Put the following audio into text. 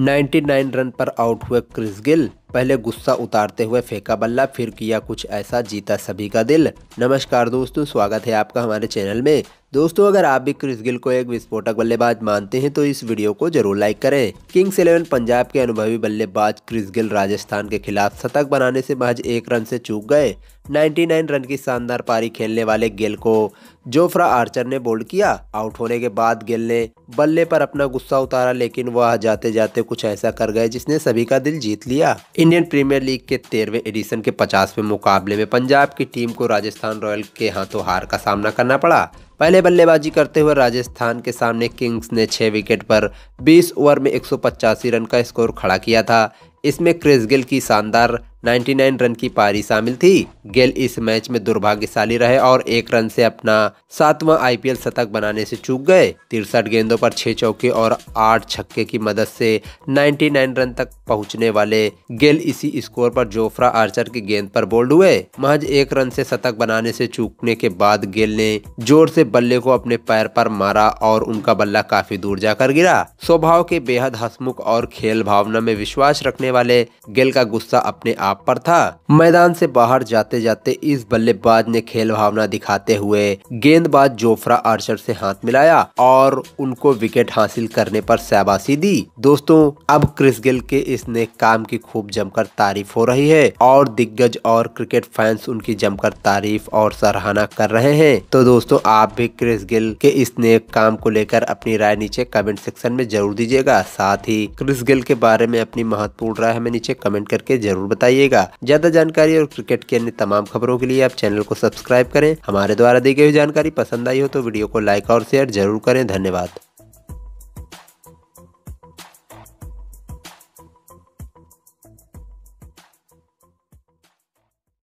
99 run पर out हुए Chris Gill पहले गुस्सा उतारते हुए फेंका बल्ला फिर किया कुछ ऐसा जीता सभी का दिल नमस्कार दोस्तों स्वागत है आपका हमारे चैनल में दोस्तों अगर आप भी क्रिस गिल को एक विस्फोटक बल्लेबाज मानते हैं तो इस वीडियो को जरूर लाइक करें किंग्स इलेवन पंजाब के अनुभवी बल्लेबाज क्रिस गिल राजस्थान के खिलाफ शतक बनाने से महज एक रन से चूक गए 99 रन की शानदार पारी खेलने वाले गिल को जोफ्रा आर्चर ने बोल्ड किया आउट होने के बाद गिल ने बल्ले पर अपना गुस्सा उतारा लेकिन वह जाते जाते कुछ ऐसा कर गए जिसने सभी का दिल जीत लिया इंडियन प्रीमियर लीग के तेरहवें एडिशन के पचासवें मुकाबले में पंजाब की टीम को राजस्थान रॉयल के हाथों हार का सामना करना पड़ा पहले बल्लेबाजी करते हुए राजस्थान के सामने किंग्स ने छः विकेट पर 20 ओवर में एक रन का स्कोर खड़ा किया था इसमें क्रिस गिल की शानदार 99 रन की पारी शामिल थी गेल इस मैच में दुर्भाग्यशाली रहे और एक रन से अपना सातवां आईपीएल शतक बनाने से चूक गए तिरसठ गेंदों पर छह चौके और आठ छक्के की मदद से 99 रन तक पहुंचने वाले गेल इसी स्कोर पर जोफ्रा आर्चर की गेंद पर बोल्ड हुए महज एक रन से शतक बनाने से चूकने के बाद गेल ने जोर से बल्ले को अपने पैर पर मारा और उनका बल्ला काफी दूर जाकर गिरा स्वभाव के बेहद हसमुख और खेल भावना में विश्वास रखने वाले गेल का गुस्सा अपने आप टॉप पर था मैदान से बाहर जाते जाते इस बल्लेबाज ने खेल भावना दिखाते हुए गेंदबाज जोफ्रा आर्चर से हाथ मिलाया और उनको विकेट हासिल करने पर शाबाशी दी दोस्तों अब क्रिस गिल के इस नेक काम की खूब जमकर तारीफ हो रही है और दिग्गज और क्रिकेट फैंस उनकी जमकर तारीफ और सराहना कर रहे हैं तो दोस्तों आप भी क्रिस गिल के इस नेक काम को लेकर अपनी राय नीचे कमेंट सेक्शन में जरूर दीजिएगा साथ ही क्रिस गिल के बारे में अपनी महत्वपूर्ण राय हमें नीचे कमेंट करके जरूर बताइए कीजिएगा ज्यादा जानकारी और क्रिकेट की अन्य तमाम खबरों के लिए आप चैनल को सब्सक्राइब करें हमारे द्वारा दी गई जानकारी पसंद आई हो तो वीडियो को लाइक और शेयर जरूर करें धन्यवाद